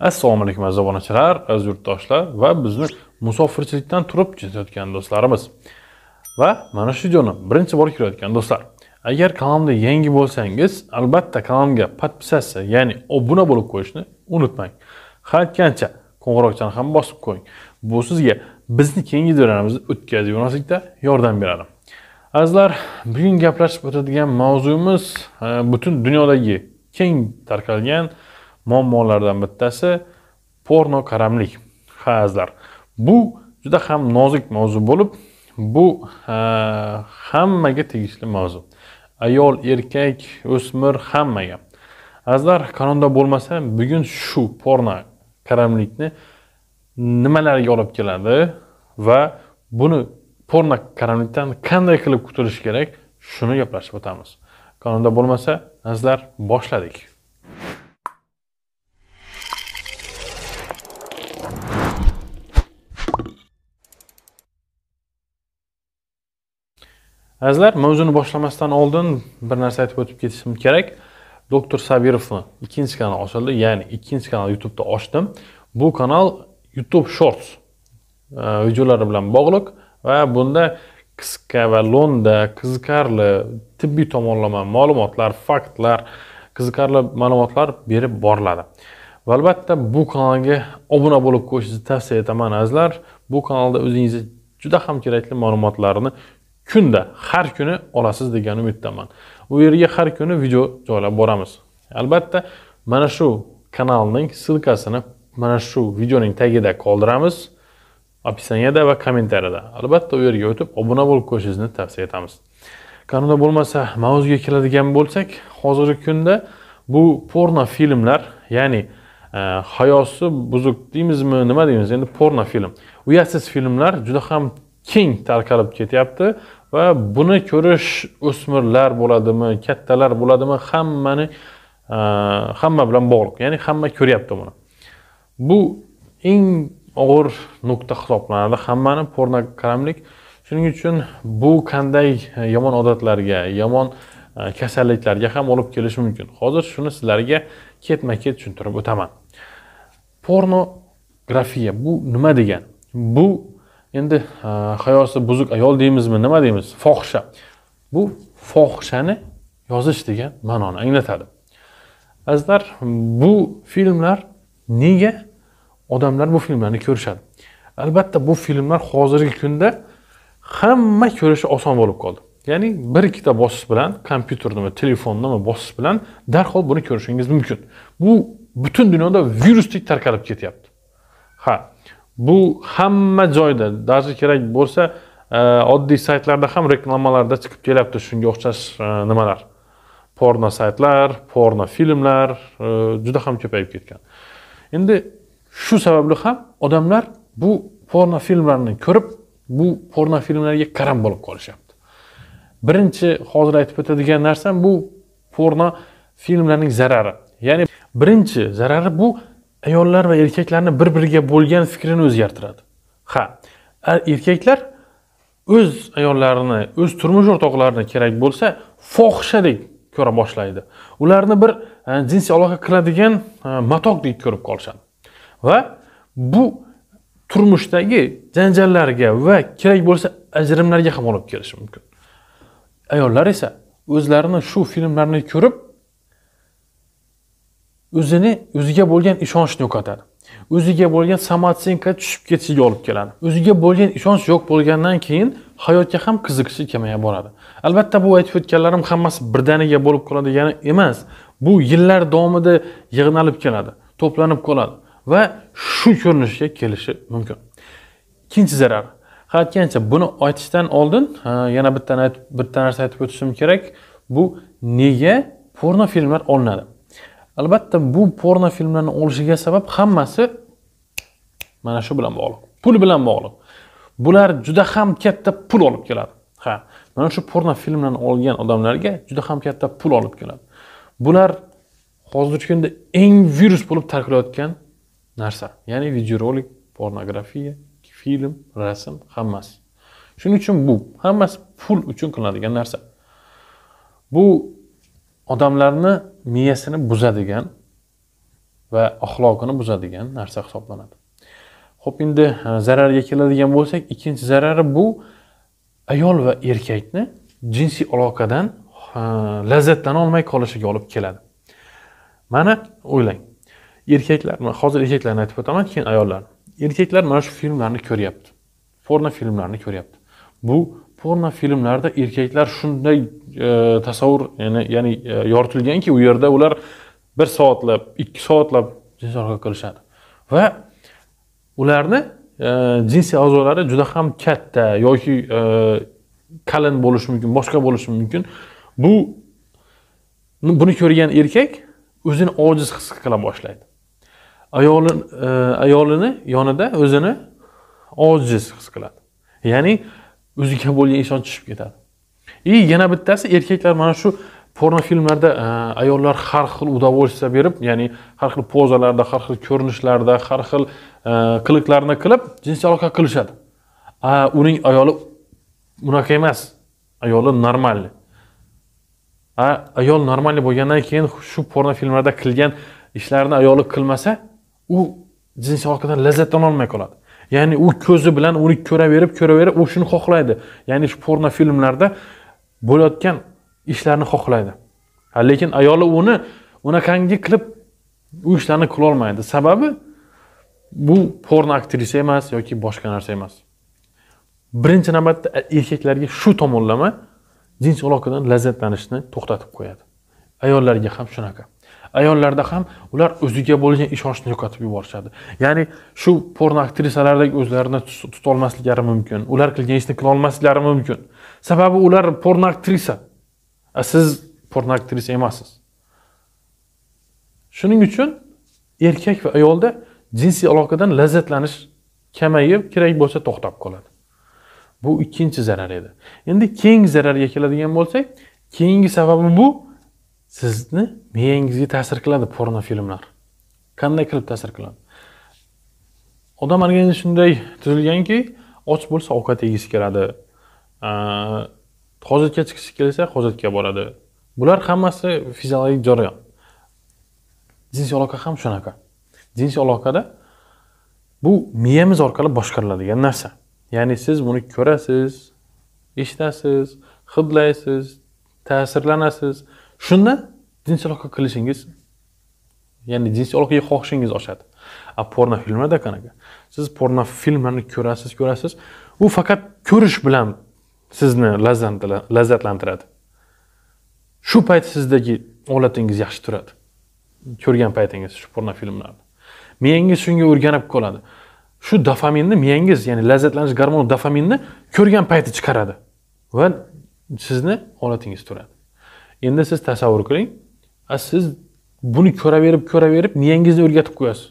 assalomu alaykum aziz obunachilar aziz yurtdoshlar va bizni musofirchilikdan turib ketayotgan do'stlarimiz va mana shu videoni birinchi bor ko'rayotgan do'stlar agar kanalimda yangi bo'lsangiz albatta kanalimga подписаться ya'ni obuna bo'lib qo'yishni unutmang qaytgancha qo'ng'iroqchani ham bosib qo'ying bu sizga bizni keyingi videolarimizni o'tkazib yuborishlikda yordam beradi azizlar bugun gaplashib o'tadigan mavzuyimiz e, butun dunyodagi keng tarqalgan muammolardan bittasi porno qaramlik hazlar bu juda ham nozik mavzu bo'lib bu hammaga tegishli mavzu ayol erkak o'smir hammaga azlar kanonda bo'lmasa bugun shu porno qaramlikni nimalarga olib keladi va buni porno qaramlikdan qanday qilib qutulish kerak shuni gaplashib o'tamiz kanonda bo'lmasa azlar boshladik azizlar mavzuni boshlamasdan oldin bir narsa aytib o'tib ketishim kerak doktor sabirovni ikkinchi kanal ochildi ya'ni ikkinchi kanal youtubeda ochdim bu kanal youtube shorts e, videolari bilan bog'liq va bunda qisqa va lo'nda qiziqarli tibbiy tomonlama ma'lumotlar faktlar qiziqarli ma'lumotlar berib boriladi va albatta bu kanalga obuna bo'lib qo'yishingizni tavsiya etaman azizlar bu kanalda o'zingizni juda ham kerakli ma'lumotlarni kunda har kuni olasiz degan umiddaman u yerga har kuni video joylab boramiz albatta mana shu kanalning ssilkasini mana shu videoning tagida qoldiramiz описанияда va kommentariyada albatta u yerga o'tib obuna bo'lib ko'rishingizni tavsiya etamiz kanunda bo'lmasa mavzuga keladigan bo'lsak hozirgi kunda bu porno filmlar ya'ni e, hayosi buzuq deymizmi nima deymiz endi porno film uyatsiz filmlar juda ham keng tarqalib ketyapti va buni ko'rish o'smirlar bo'ladimi kattalar bo'ladimi hammani e, hamma bilan bog'liq ya'ni hamma ko'ryapti buni bu eng og'ir nuqta hisoblanadi hammani pornokaramlik shuning uchun bu qanday e, yomon odatlarga yomon e, kasalliklarga ham olib kelishi mumkin hozir shuni sizlarga ketma ket tushuntirib o'taman pornografiya bu nima degani bu endi e, hayosi buzuk ayol deymizmi nima deymiz fohisha bu fohishani yozish degan ma'noni anglatadi azizlar bu filmlar nega odamlar bu filmlarni ko'rishadi albatta bu filmlar hozirgi kunda hamma ko'rishi oson bo'lib qoldi ya'ni bir ikkita bosish bilan kompyuternimi telefonnimi bosish bilan darhol buni ko'rishingiz mumkin bu butun dunyoda virusdek tarqalib ketyapti ha bu hamma joyda даже kerak bo'lsa э, oddiy saytlarda ham reklamalarda chiqib kelyapti shunga o'xshash э, nimalar porno saytlar porno filmlar э, juda ham ko'payib ketgan endi shu sababli ham odamlar bu porno filmlarni ko'rib bu porno filmlarga qaram bo'lib qolishyapti birinchi hozir aytib o'tadigan narsam bu porno filmlarning zarari ya'ni birinchi zarari bu ayollar va erkaklarni bir biriga bo'lgan fikrini o'zgartiradi ha erkaklar o'z ayollarini o'z turmush o'rtoqlarini kerak bo'lsa fohishadek ko'ra boshlaydi ularni bir jinsiy aloqa qiladigan matokdek ko'rib qolishadi va bu turmushdagi janjallarga va kerak bo'lsa ajrimlarga ham olib kelishi mumkin ayollar esa o'zlarini shu filmlarni ko'rib o'zini o'ziga bo'lgan ishonchni yo'qotadi o'ziga bo'lgan samoatsenka tushib ketishiga olib keladi o'ziga bo'lgan ishonch yo'q bo'lgandan keyin hayotga ham qiziqishi kamayib boradi albatta bu aytib o'tganlarim hammasi birdaniga bo'lib qoladi degani emas bu yillar davomida yig'nalib keladi to'planib qoladi va shu ko'rinishga kelishi mumkin ikkinchi zarar qaytgancha buni aytishdan oldin yana bitta bitta narsa aytib o'tishim kerak bu nega porno filmlar olinadi albatta bu porno filmlarni olishiga sabab hammasi mana shu bilan bog'liq pul bilan bog'liq bular juda ham katta pul olib keladi ha mana shu porno filmlarni olgan odamlarga juda ham katta pul olib keladi bular hozirgi kunda eng virus bo'lib tarqalayotgan narsa ya'ni videorolik pornografiya film rasm hammasi shuning uchun bu hammasi pul uchun qilinadigan narsa bu odamlarni miyasini buzadigan va axloqini buzadigan narsa hisoblanadi ho'p endi zararga keladigan bo'lsak ikkinchi zarari bu ayol va erkakni jinsiy aloqadan lazzatlana olmay qolishiga olib keladi mana o'ylang erkaklar hozir erkaklarni aytib o'taman keyin ayollarni erkaklar mana shu filmlarni ko'ryapti porno filmlarni ko'ryapti bu porno filmlarda erkaklar shunday e, tasavvur ya'ni ya'ni e, yoritilganki u yerda ular bir soatlab ikki soatlab jinsiy orqa qilishadi va ularni e, jinsiy a'zolari juda ham katta yoki e, qalin bo'lishi mumkin boshqa bo'lishi mumkin bu buni ko'rgan erkak o'zini ojiz his qila boshlaydi ayoli e, ayolini yonida o'zini ojiz his qiladi ya'ni o'ziga bo'lgan ishonch tushib ketadi и yana bittasi erkaklar mana shu porno filmlarda e, ayollar har xil удовольствие berib ya'ni har xil pozalarda har xil ko'rinishlarda har xil e, qiliqlarni qilib jinsiy aloqa qilishadi a uning ayoli unaqa emas ayoli normalniy ayol normalniy bo'lgandan keyin shu porno filmlarda qilgan ishlarini ayoli qilmasa u jinsiy aloqadan lazzatlana olmay qoladi ya'ni u ko'zi bilan uni ko'raverib ko'raverib u shuni xohlaydi ya'ni shu porno filmlarda bo'layotgan ishlarni xohlaydi lekin ayoli uni unaqangi qilib u ishlarni qilolmaydi sababi bu porno aktrisa emas yoki boshqa narsa emas birinchi navbatda erkaklarga shu tomonlama jins aloqadan lazzatlanishni to'xtatib qo'yadi ayollarga ham shunaqa ayollarda ham ular o'ziga bo'lgan ishonchni yo'qotib yuborishadi ya'ni shu porno aktrisalardek o'zlarini tutolmasliklari mumkin ular qilgan ishni qilolmasliklari mumkin sababi ular porno aktrisa a siz porno aktrisa emassiz shuning uchun erkak va ayolda jinsiy aloqadan lazzatlanish kamayib kerak bo'lsa to'xtab qoladi bu ikkinchi zarar edi endi keyingi zararga keladigan bo'lsak keyingi sababi bu sizni miyangizga ta'sir qiladi porno filmlar qanday qilib ta'sir qiladi odam organizmi shunday tuzilganki och bo'lsa ovqat yegisi keladi hozirga chiqishi kelsa hozirga boradi bular hammasi fiziologik jarayon jinsiy aloqa ham shunaqa jinsiy aloqada bu miyamiz orqali boshqariladigan narsa ya'ni siz buni ko'rasiz eshitasiz hidlaysiz ta'sirlanasiz shunda jinsiy aloqa qilishingiz ya'ni jinsiy aloqaga xohishingiz oshadi a porno filmlarda qanaqa siz porno filmlarni ko'rasiz ko'rasiz u faqat ko'rish bilan sizni lazzatlantiradi shu payt sizdagi holatingiz yaxshi turadi ko'rgan paytingiz shu porno filmlarni miyangiz shunga o'rganib qoladi shu dofaminni miyangiz ya'ni lazzatlanish gormoni dofaminni ko'rgan payti chiqaradi va sizni holatingiz turadi endi siz tasavvur qiling siz buni ko'raverib ko'raverib miyangizni o'rgatib qo'yasiz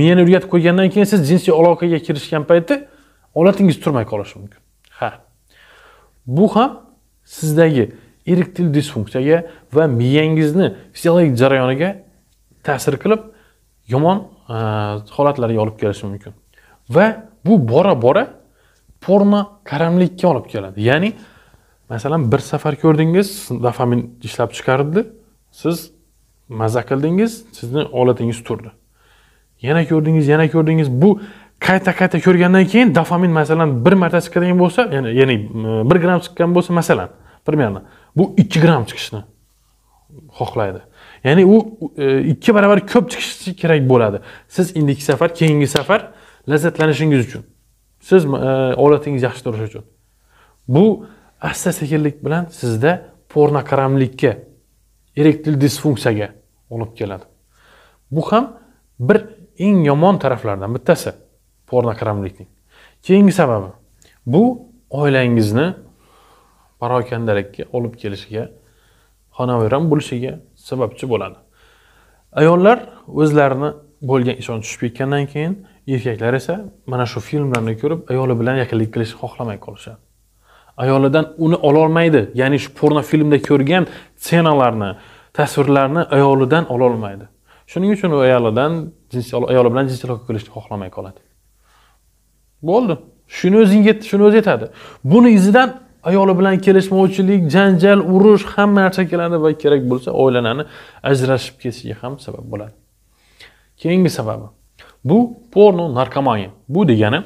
miyani o'rgatib qo'ygandan keyin siz jinsiy aloqaga kirishgan paytda olatingiz turmay qolishi mumkin ha bu ham sizdagi erektil disfunksiyaga va miyangizni fiziologik jarayoniga ta'sir qilib yomon holatlarga olib kelishi mumkin va bu bora bora porno qaramlikka olib keladi ya'ni masalan bir safar ko'rdingiz dopamin ishlab chiqardi siz maza qildingiz sizni olatingiz turdi yana ko'rdingiz yana ko'rdingiz bu qayta qayta ko'rgandan keyin dopamin masalan bir marta chiqadigan bo'lsa ya'ni, ya'ni e, bir gramm chiqqan bo'lsa masalan примерно bu ikki gramm chiqishni xohlaydi ya'ni u e, ikki barobar ko'p chiqishi kerak bo'ladi siz indiki safar keyingi safar lazzatlanishingiz uchun siz e, olatingiz yaxshi turishi uchun bu asta sekinlik bilan sizda pornokaramlikka erektil disfunksiyaga olib keladi bu ham bir eng yomon taraflardan bittasi pornokaramlikning keyingi sababi bu oilangizni parokandalikka olib kelishiga xonavayron bo'lishiga sababchi bo'ladi ayollar o'zlarini bo'lgan ishonch tushib ketgandan keyin erkaklar esa mana shu filmlarni ko'rib ayoli bilan yaqinlik qilishni xohlamay qolishadi ayolidan uni ololmaydi ya'ni shu porno filmda ko'rgan ssenalarni tasvirlarni ayolidan ololmaydi shuning uchun u ayolidan ayoli bilan jinsiy aloqa qilishni xohlamay qoladi bo'ldi shuni o'zing yetdi shuni o'zi yetadi buni izidan ayoli bilan kelishmovchilik janjal urush hamma narsa keladi va kerak bo'lsa oilalarni ajrashib ketishiga ham sabab bo'ladi keyingi sababi bu porno narkomaniya bu degani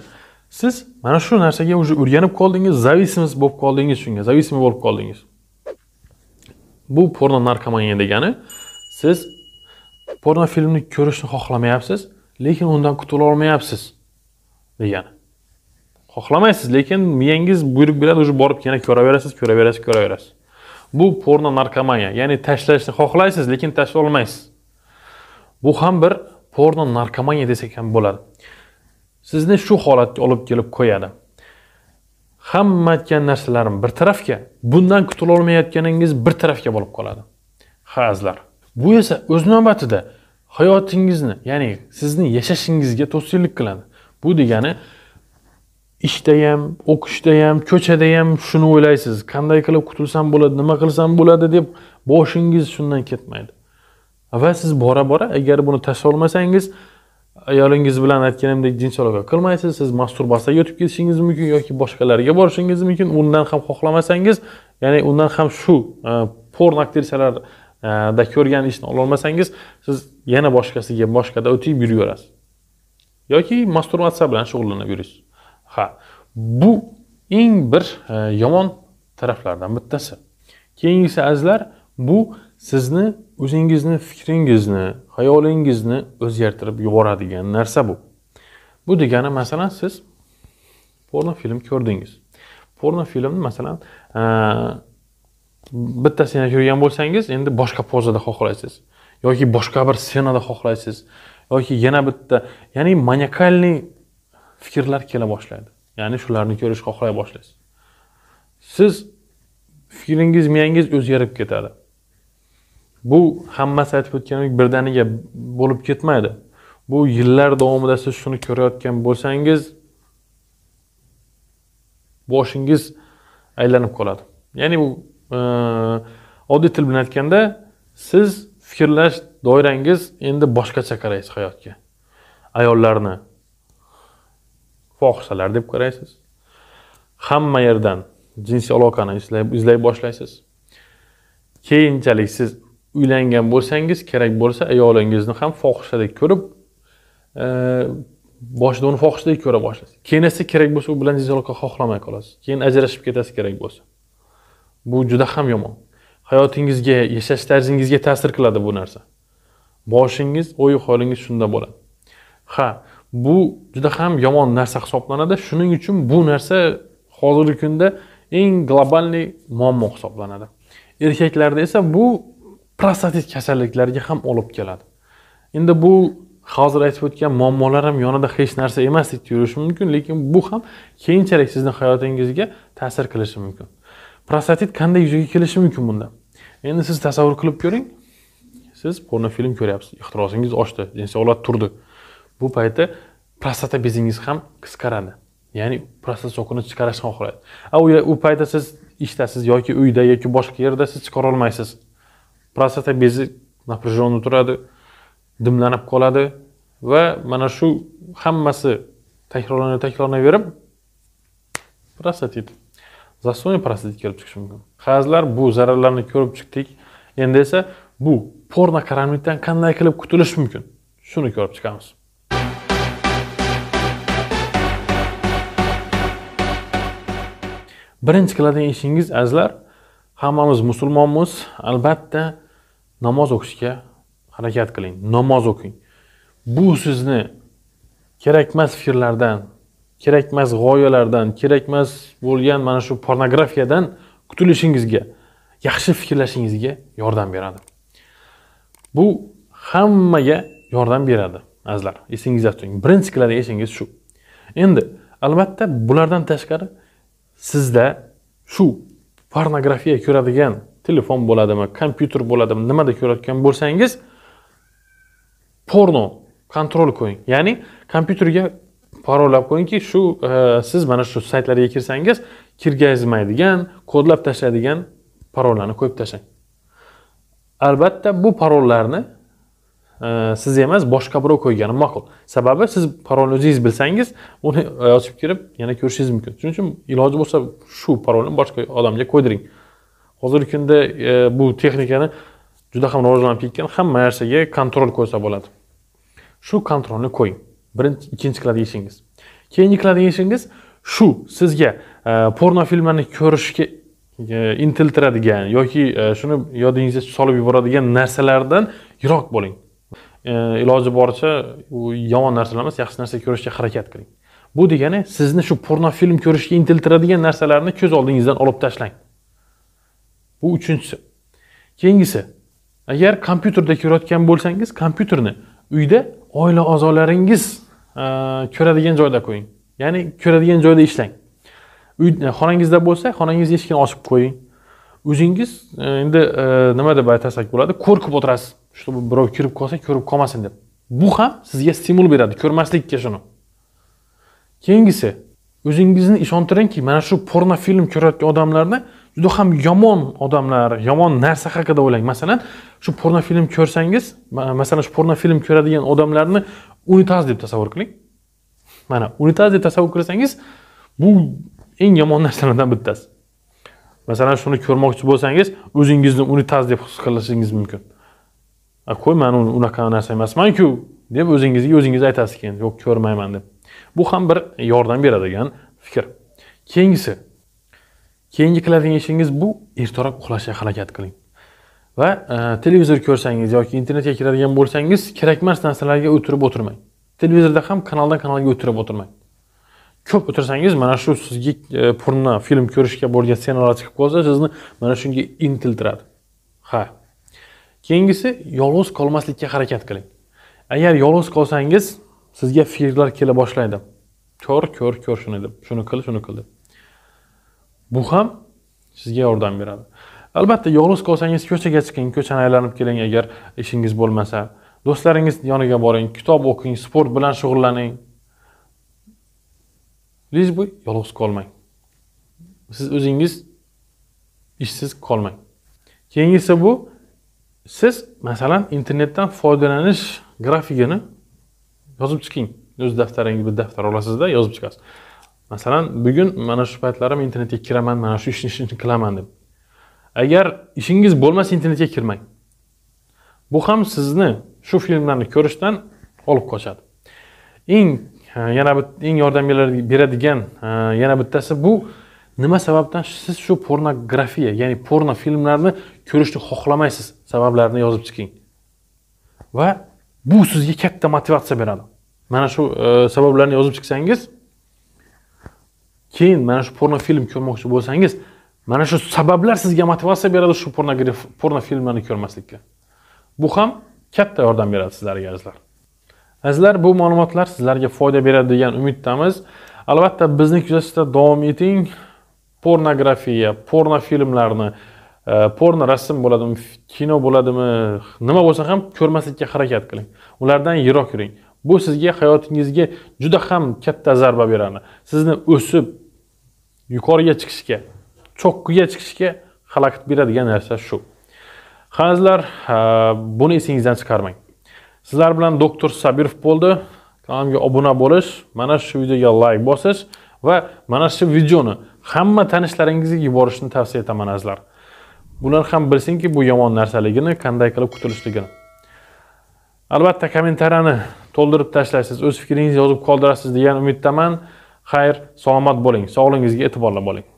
siz mana shu narsaga уже o'rganib qoldingiz зависимость bo'lib qoldingiz shunga зависимый bo'lib qoldingiz bu porno narkomaniya degani siz porno filmni ko'rishni xohlamayapsiz lekin undan qutula olmayapsiz degani xohlamaysiz lekin miyangiz buyruq beradi уже borib yana ko'raverasiz ko'raverasiz ko'raverasiz bu porno narkomaniya ya'ni tashlashni xohlaysiz lekin tashlay olmaysiz bu ham bir porno narkomaniya desak ham bo'ladi sizni shu holatga olib kelib qo'yadi hamma aytgan narsalarim bir tarafga bundan qutulolmayotganingiz bir tarafga bo'lib qoladi ha azizlar bu esa o'z navbatida hayotingizni ya'ni sizni yashashingizga to'sqinlik qiladi bu degani ishda ham o'qishda ham ko'chada ham shuni o'ylaysiz qanday qilib qutulsam bo'ladi nima qilsam bo'ladi deb boshingiz shundan ketmaydi va siz bora bora agar buni tashlolmasangiz ayolingiz bilan aytganimdek jinsiy aloqa qilmaysiz siz masturbatsiyaga o'tib ketishingiz mumkin yoki boshqalarga borishingiz mumkin undan ham xohlamasangiz ya'ni undan ham shu e, porn aktrisalarda e, ko'rgan ishni ololmasangiz siz yana boshqasiga boshqada o'tib yuraverasiz yoki masturbatsiya bilan shug'ullanib yurasiz ha bu eng bir e, yomon taraflardan bittasi keyingisi azizlar bu sizni o'zingizni fikringizni hayolingizni o'zgartirib yuboradigan narsa bu bu degani masalan siz porno film ko'rdingiz porno filmni masalan bittasini ko'rgan bo'lsangiz endi boshqa pozada xohlaysiz yoki boshqa bir ssenada xohlaysiz yoki yana bitta ya'ni manyakalniy fikrlar kela boshlaydi ya'ni shularni ko'rish xohlay boshlaysiz siz fikringiz miyangiz o'zgarib ketadi bu hammasi aytib o'tganimdek birdaniga bo'lib ketmaydi bu yillar davomida siz shuni ko'rayotgan bo'lsangiz boshingiz aylanib qoladi ya'ni bu e, oddiy til bilan aytganda siz fikrlash doirangiz endi boshqacha qaraysiz hayotga ayollarni fohishalar deb qaraysiz hamma yerdan jinsiy aloqani izlay boshlaysiz keyinchalik siz uylangan bo'lsangiz kerak bo'lsa ayolingizni ham fohishadek ko'rib e, boshida uni fohishadek ko'ra boshlaysiz keyin esa kerak bo'lsa u bilan aloqa xohlamay qolasiz keyin ajrashib ketasiz kerak bo'lsa bu juda ham yomon hayotingizga yashash tarzingizga ta'sir qiladi bu narsa boshingiz o'y holingiz shunda bo'ladi ha bu juda ham yomon narsa hisoblanadi shuning uchun bu narsa hozirgi kunda eng globalniy muammo hisoblanadi erkaklarda esa bu prostatit kasalliklariga ham olib keladi endi bu hozir aytib o'tgan muammolar ham yonida hech narsa emasdek tuyulishi mumkin lekin bu ham keyinchalik sizni hayotingizga ta'sir qilishi mumkin prostatit qanday yuzaga kelishi mumkin bunda endi siz tasavvur qilib ko'ring siz pornofilm ko'ryapsiz ixtirosingiz oshdi inshoollah turdi bu paytda prostata bezingiz ham qisqaradi ya'ni prostata sokini chiqarishni xohlaydi a u paytda siz ishdasiz yoki uyda yoki boshqa yerda siz chiqarolmaysiz prostata bezi напряженно turadi dimlanib qoladi va mana shu hammasi takrorlana takrorlanaverib prostatit zastoyniy prostatit kelib chiqishi mumkin hazlar bu zararlarni ko'rib chiqdik endi esa bu porno karamlikdan qanday qilib qutulish mumkin shuni ko'rib chiqamiz birinchi qiladigan ishingiz azizlar hammamiz musulmonmiz albatta namoz o'qishga harakat qiling namoz o'qing bu sizni kerakmas fikrlardan kerakmas g'oyalardan kerakmas bo'lgan mana shu pornografiyadan qutulishingizga yaxshi fikrlashingizga yordam beradi bu hammaga yordam beradi azizlar esingizda tuting birinchi qiladigan ishingiz shu endi albatta bulardan tashqari sizda shu pornografiya ko'radigan telefon bo'ladimi kompyuter bo'ladimi nimada ko'rayotgan bo'lsangiz porno kontrol qo'ying ya'ni kompyuterga parollab qo'yingki shu e, siz mana shu saytlarga kirsangiz kirgazmaydigan kodlab tashlaydigan parollarni qo'yib tashlang albatta bu parollarni e, siz emas boshqa birov qo'ygani ma'qul sababi siz parolni o'zingiz bilsangiz uni e, ochib kirib yana ko'rishingiz mumkin shuning uchun iloji bo'lsa shu parolni boshqa odamga qo'ydiring hozirgi kunda e, bu texnikani juda ham rivojlanib ketgan hamma narsaga kontrol qo'ysa bo'ladi shu kontrolni qo'ying birinchi ikkinchi qiladigan ishingiz keyingi qiladigan ishingiz shu sizga e, porno filmlarni ko'rishga e, intiltiradigan yoki shuni yodingizga solib yuboradigan narsalardan yiroq bo'ling iloji boricha u yomon narsalar emas yaxshi narsa ko'rishga harakat qiling bu degani sizni shu porno film ko'rishga intiltiradigan narsalarni ko'z oldingizdan olib tashlang bu uchinchisi keyingisi agar kompyuterda ko'rayotgan bo'lsangiz kompyuterni uyda oila a'zolaringiz e, ko'radigan joyda qo'ying ya'ni ko'radigan joyda ishlang uy e, xonangizda bo'lsa xonangizni eshigini ochib qo'ying o'zingiz e, endi nima deb aytasak bo'ladi ko'rkib o'tirasiz чтобы birov kirib qolsa ko'rib qolmasin deb bu ham sizga stimul beradi ko'rmaslikka shuni keyingisi o'zingizni ishontiringki mana shu porno film ko'rayotgan odamlarni juda ham yomon odamlar yomon narsa haqida o'ylang masalan shu porno film ko'rsangiz masalan shu porno film ko'radigan odamlarni unitaz deb tasavvur qiling mana unitaz deb tasavvur qilsangiz bu eng yomon narsalardan bittasi masalan shuni ko'rmoqchi bo'lsangiz o'zingizni unitaz deb his qilishingiz mumkin qo'y man unaqa narsa emasmanku deb o'zingizga o'zingiz aytasiz keyin yo'q ko'rmayman deb bu ham bir yordam beradigan fikr keyingisi keyingi qiladigan ishingiz bu ertaroq uxlashga harakat qiling va e, televizor ko'rsangiz yoki internetga kiradigan bo'lsangiz kerakmas narsalarga o'tirib o'tirmang televizorda ham kanaldan kanalga o'tirib o'tirmang ko'p o'tirsangiz mana shu sizga e, film ko'rishga bo'lgan ssenalar chiqib qolsa sizni mana shunga intiltiradi ha keyingisi yolg'iz qolmaslikka harakat qiling agar yolg'iz qolsangiz sizga fikrlar kela boshlaydi ko'r ko'r ko'r shuni deb shuni qil shuni qil deb bu ham sizga yordam beradi albatta yolg'iz qolsangiz ko'chaga chiqing ko'chani aylanib keling agar ishingiz bo'lmasa do'stlaringiz yoniga boring kitob o'qing sport bilan shug'ullaning лишь yolg'iz qolmang siz o'zingiz ishsiz qolmang keyingisi bu siz masalan internetdan foydalanish grafigini yozib chiqing o'z daftaringiz bir daftar olasizda yozib chiqasiz masalan bugun mana shu paytlarim internetga kiraman mana shu ishni ishni qilaman deb agar ishingiz bo'lmasa internetga kirmang bu ham sizni shu filmlarni ko'rishdan olib qochadi eng yana eng yordam beradigan yana bittasi bu nima sababdan siz shu pornografiya ya'ni porno filmlarni ko'rishni xohlamaysiz sabablarini yozib chiqing va bu sizga katta motivatsiya beradi mana shu e, sabablarni yozib chiqsangiz keyin mana shu porno film ko'rmoqchi bo'lsangiz mana shu sabablar sizga motivatsiya beradi shu porno filmlarni ko'rmaslikka bu ham katta yordam beradi sizlarga azizlar azizlar bu ma'lumotlar sizlarga foyda beradi degan umiddamiz albatta bizni kuzatishda davom eting pornografiya porno filmlarni e, porno rasm bo'ladimi kino bo'ladimi nima bo'lsa ham ko'rmaslikka harakat qiling ulardan yiroq yuring bu sizga hayotingizga juda ham katta zarba beradi sizni o'sib yuqoriga chiqishga cho'qqiga chiqishga xalaqit beradigan narsa shu hazlar buni esingizdan chiqarmang sizlar bilan doktor sabirov bo'ldi kanalimga obuna bo'lish mana shu videoga layk bosish va mana shu videoni hamma tanishlaringizga yuborishni tavsiya etaman azizlar bular ham bilsinki bu yomon narsaligini qanday qilib qutulishligini albatta kommentariyani to'ldirib tashlaysiz o'z fikringizni yozib qoldirasiz degan umiddaman xayr salomat bo'ling sog'lig'ingizga e'tiborli bo'ling